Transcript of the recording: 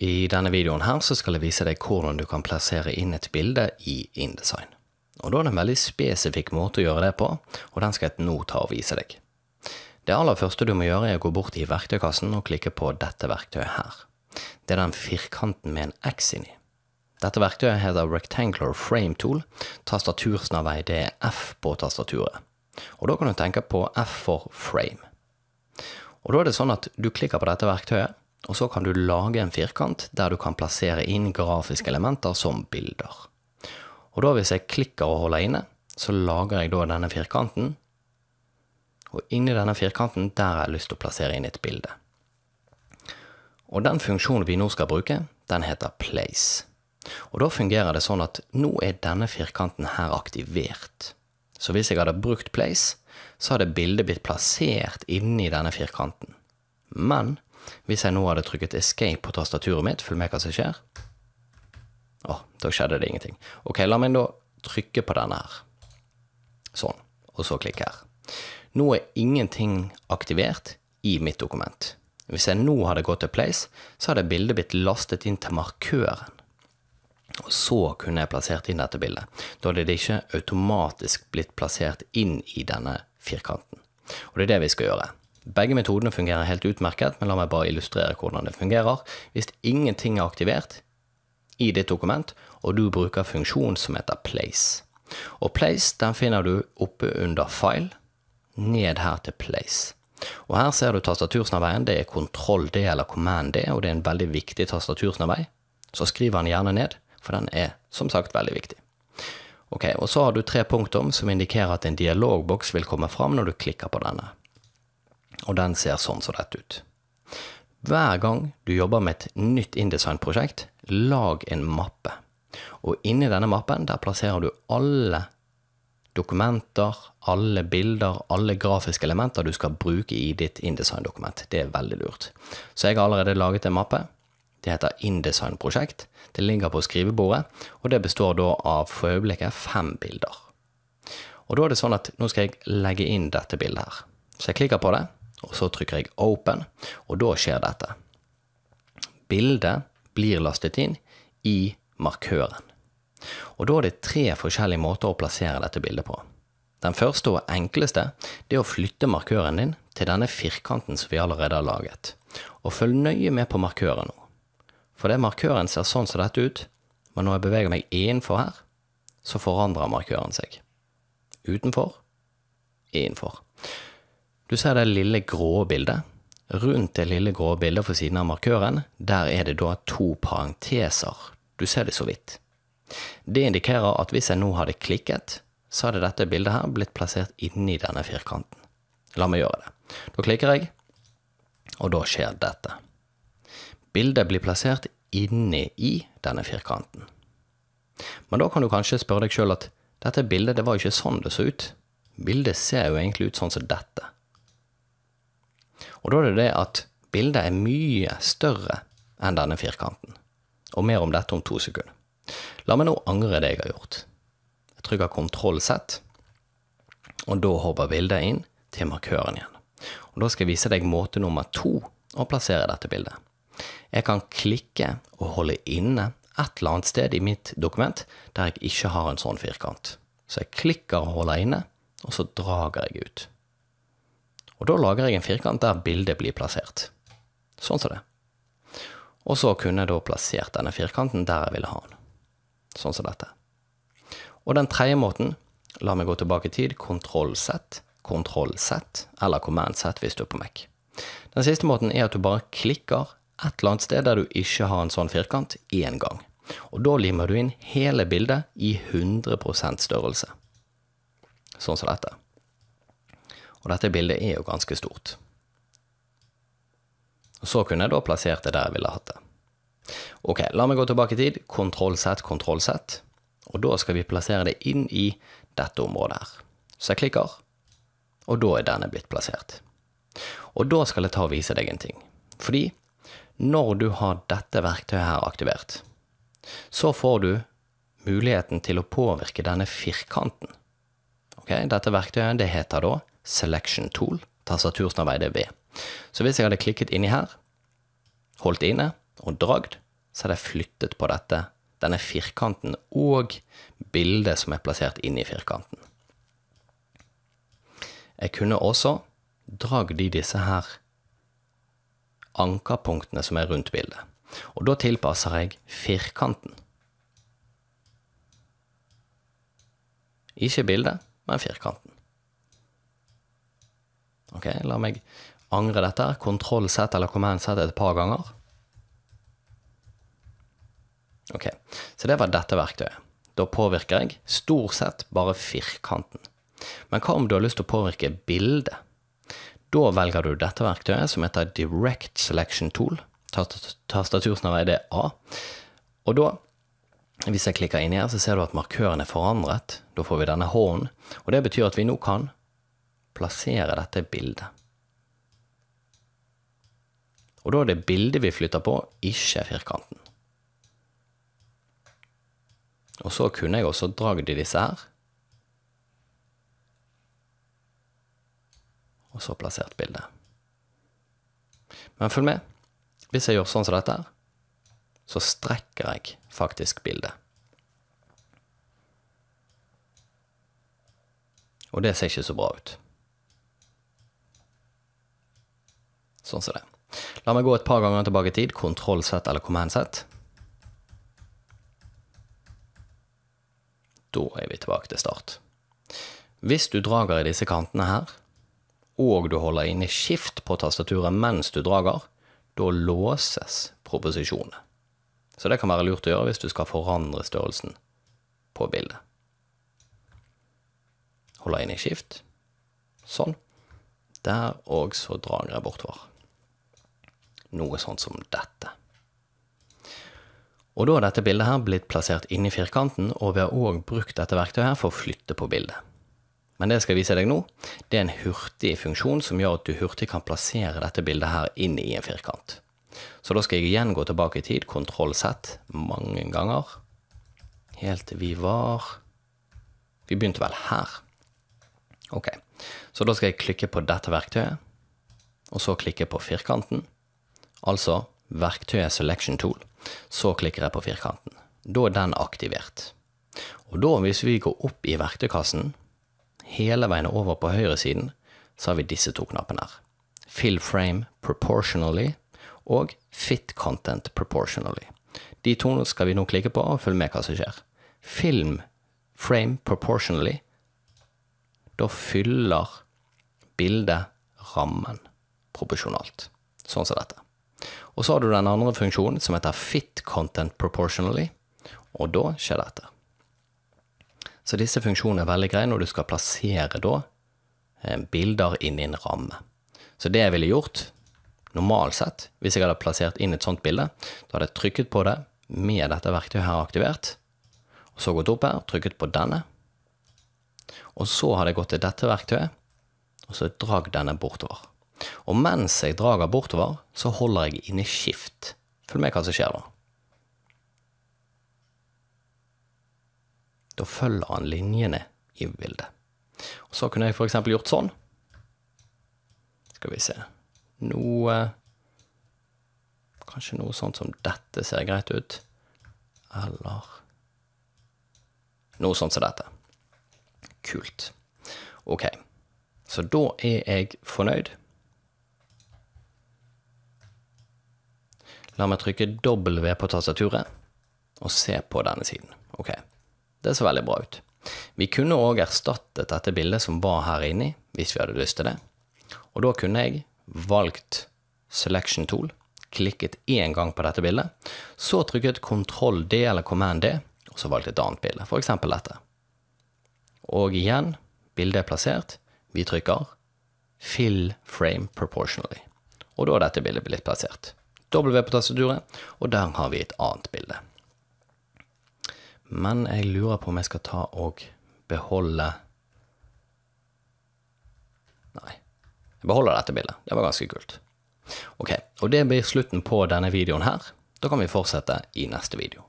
I denne videoen her så skal jeg vise deg hvordan du kan plassere inn et bilde i InDesign. Og Da er det en veldig spesifikk måte å gjøre det på, og den skal jeg nå ta og vise deg. Det aller første du må gjøre er å gå bort i verktøykassen og klikke på dette verktøyet her. Det er den firkanten med en X inni. Dette verktøyet heter Rectangular Frame Tool. Tastatursnarvei det er F på tastaturet. Og Da kan du tenke på F for frame. Og Da er det sånn at du klikker på dette verktøyet, og så kan du lage en firkant der du kan plassere inn grafiske elementer som bilder. Og da hvis jeg klikker og holder inne, så lager jeg da denne firkanten. Og inni denne firkanten der har jeg lyst til å plassere inn et bilde. Og den funksjonen vi nå skal bruke, den heter place. Og da fungerer det sånn at nå er denne firkanten her aktivert. Så hvis jeg hadde brukt place, så hadde bildet blitt plassert inni denne firkanten. Men hvis jeg nå hadde trykket escape på tastaturet mitt, følg med hva som skjer. Å, oh, da skjedde det ingenting. Ok, la meg da trykke på denne her. Sånn. Og så klikke her. Nå er ingenting aktivert i mitt dokument. Hvis jeg nå hadde gått til Place, så hadde bildet blitt lastet inn til markøren. Og så kunne jeg plassert inn dette bildet. Da hadde det ikke automatisk blitt plassert inn i denne firkanten. Og det er det vi skal gjøre. Begge metodene fungerer helt utmerket, men la meg bare illustrere hvordan det fungerer. Hvis ingenting er aktivert i ditt dokument, og du bruker funksjonen som heter place. Og place den finner du oppe under file, ned her til place. Og Her ser du tastatursnarveien. Det er kontroll D eller command D, og det er en veldig viktig tastatursnarvei. Så skriver den gjerne ned, for den er som sagt veldig viktig. Ok, og Så har du tre punktum som indikerer at en dialogboks vil komme fram når du klikker på denne og den ser sånn som dette ut. Hver gang du jobber med et nytt InDesign-prosjekt, lag en mappe. Og inni denne mappen der plasserer du alle dokumenter, alle bilder, alle grafiske elementer du skal bruke i ditt InDesign-dokument. Det er veldig lurt. Så jeg har allerede laget en mappe. Det heter InDesign-prosjekt. Det ligger på skrivebordet, og det består da av for øyeblikket fem bilder. Og da er det sånn at nå skal jeg legge inn dette bildet her. Så jeg klikker på det, og så trykker jeg open, og da skjer dette. Bildet blir lastet inn i markøren. Og da er det tre forskjellige måter å plassere dette bildet på. Den første og enkleste er å flytte markøren din til denne firkanten som vi allerede har laget. Og følg nøye med på markøren nå. For det markøren ser sånn som dette ut, men når jeg beveger meg innenfor her, så forandrer markøren seg. Utenfor, innenfor. Du ser det lille grå bildet. Rundt det lille grå bildet for siden av markøren, der er det da to parenteser. Du ser det så vidt. Det indikerer at hvis jeg nå hadde klikket, så hadde dette bildet her blitt plassert inni denne firkanten. La meg gjøre det. Da klikker jeg, og da skjer dette. Bildet blir plassert inni i denne firkanten. Men da kan du kanskje spørre deg sjøl at dette bildet det var jo ikke sånn det så ut. Bildet ser jo egentlig ut sånn som dette. Og da er det det at bildet er mye større enn denne firkanten. Og mer om dette om to sekunder. La meg nå angre det jeg har gjort. Jeg trykker kontroll Z, og da hopper bildet inn til markøren igjen. Og Da skal jeg vise deg måte nummer to å plassere dette bildet. Jeg kan klikke og holde inne et eller annet sted i mitt dokument der jeg ikke har en sånn firkant. Så jeg klikker og holder inne, og så drager jeg ut. Og da lager jeg en firkant der bildet blir plassert. Sånn som det. Og så kunne jeg da plassert denne firkanten der jeg ville ha den. Sånn som dette. Og den tredje måten La meg gå tilbake i tid. Kontroll-Z, kontroll-Z eller command-Z hvis du er på Mac. Den siste måten er at du bare klikker et eller annet sted der du ikke har en sånn firkant, én gang. Og da limer du inn hele bildet i 100 størrelse. Sånn som dette. Og dette bildet er jo ganske stort. Og så kunne jeg da plassert det der jeg ville hatt det. Ok, la meg gå tilbake i tid. Kontroll Z, kontroll Z. Og da skal vi plassere det inn i dette området her. Så jeg klikker, og da er denne blitt plassert. Og da skal jeg ta og vise deg en ting. Fordi når du har dette verktøyet her aktivert, så får du muligheten til å påvirke denne firkanten. Ok, Dette verktøyet det heter da Selection Tool, tastatursamarbeidet V. Så hvis jeg hadde klikket inni her, holdt inne og dragd, så hadde jeg flyttet på dette, denne firkanten og bildet som er plassert inn i firkanten. Jeg kunne også dragd i disse her ankerpunktene som er rundt bildet. Og da tilpasser jeg firkanten. Ikke bildet, men firkanten. OK, la meg angre dette. Kontroll Z eller Command Z et par ganger. OK, så det var dette verktøyet. Da påvirker jeg stort sett bare firkanten. Men hva om du har lyst til å påvirke bildet? Da velger du dette verktøyet, som heter Direct Selection Tool. Tastatursnarveidet er A. Og da hvis jeg klikker inn her, så ser du at markøren er forandret. Da får vi denne H-en. Og det betyr at vi nå kan plassere dette bildet. Og da er det bildet vi flytter på, ikke firkanten. Og så kunne jeg også dragd i disse her. Og så plassert bildet. Men følg med. Hvis jeg gjør sånn som dette her, så strekker jeg faktisk bildet. Og det ser ikke så bra ut. Sånn som det. La meg gå et par ganger tilbake i tid. Kontroll Z eller command Z. Da er vi tilbake til start. Hvis du drager i disse kantene her, og du holder inne skift på tastaturet mens du drager, da låses proposisjonen. Så det kan være lurt å gjøre hvis du skal forandre størrelsen på bildet. Holder inne skift. Sånn. Der, og så drager jeg bortover noe sånt som dette. Og da har dette bildet her blitt plassert inni firkanten, og vi har òg brukt dette verktøyet her for å flytte på bildet. Men det skal jeg vise deg nå, det er en hurtig funksjon som gjør at du hurtig kan plassere dette bildet her inn i en firkant. Så da skal jeg igjen gå tilbake i tid, kontroll Z, mange ganger. Helt til vi var Vi begynte vel her. Ok, så da skal jeg klikke på dette verktøyet, og så klikke på firkanten. Altså verktøyet Selection Tool. Så klikker jeg på firkanten. Da er den aktivert. Og da, hvis vi går opp i verktøykassen, hele veien over på høyresiden, så har vi disse to knappene her. Fill frame proportionally og fit content proportionally. De to skal vi nå klikke på, og følge med hva som skjer. Film frame proportionally. Da fyller bildet rammen proporsjonalt, sånn som dette. Og så har du den andre funksjonen som heter fit content proportionally, og da skjer dette. Så disse funksjonene er veldig greie når du skal plassere da, eh, bilder inn i en ramme. Så det jeg ville gjort, normalt sett, hvis jeg hadde plassert inn et sånt bilde, da hadde jeg trykket på det med dette verktøyet her aktivert, og så gått opp her, og trykket på denne, og så hadde jeg gått til dette verktøyet, og så dragd denne bortover. Og mens jeg drager bortover, så holder jeg inne skift. Følg med hva som skjer da. Da følger han linjene i bildet. Og så kunne jeg f.eks. gjort sånn. Skal vi se Noe Kanskje noe sånt som dette ser greit ut. Eller Noe sånt som dette. Kult. Ok. Så da er jeg fornøyd. La meg trykke W på tastaturet og se på denne siden. Ok, det så veldig bra ut. Vi kunne òg erstattet dette bildet som var her inni, hvis vi hadde lyst til det. Og da kunne jeg valgt selection tool, klikket én gang på dette bildet, så trykket kontroll D eller command D, og så valgte et annet bilde, f.eks. dette. Og igjen, bildet er plassert, vi trykker fill frame proportionally, og da er dette bildet blitt plassert. W på tastaturet, og der har vi et annet bilde. Men jeg lurer på om jeg skal ta og beholde Nei. Jeg beholder dette bildet. Det var ganske kult. Ok, og det blir slutten på denne videoen her. Da kan vi fortsette i neste video.